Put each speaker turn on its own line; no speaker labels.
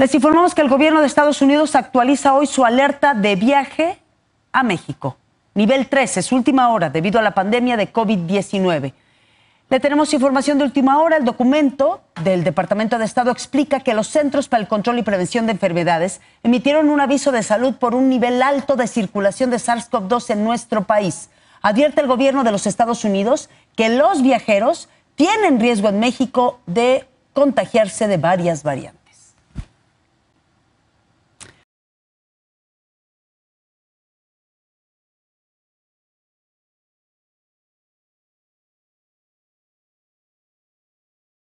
Les informamos que el gobierno de Estados Unidos actualiza hoy su alerta de viaje a México. Nivel 3 es última hora debido a la pandemia de COVID-19. Le tenemos información de última hora. El documento del Departamento de Estado explica que los Centros para el Control y Prevención de Enfermedades emitieron un aviso de salud por un nivel alto de circulación de SARS-CoV-2 en nuestro país. Advierte el gobierno de los Estados Unidos que los viajeros tienen riesgo en México de contagiarse de varias variantes.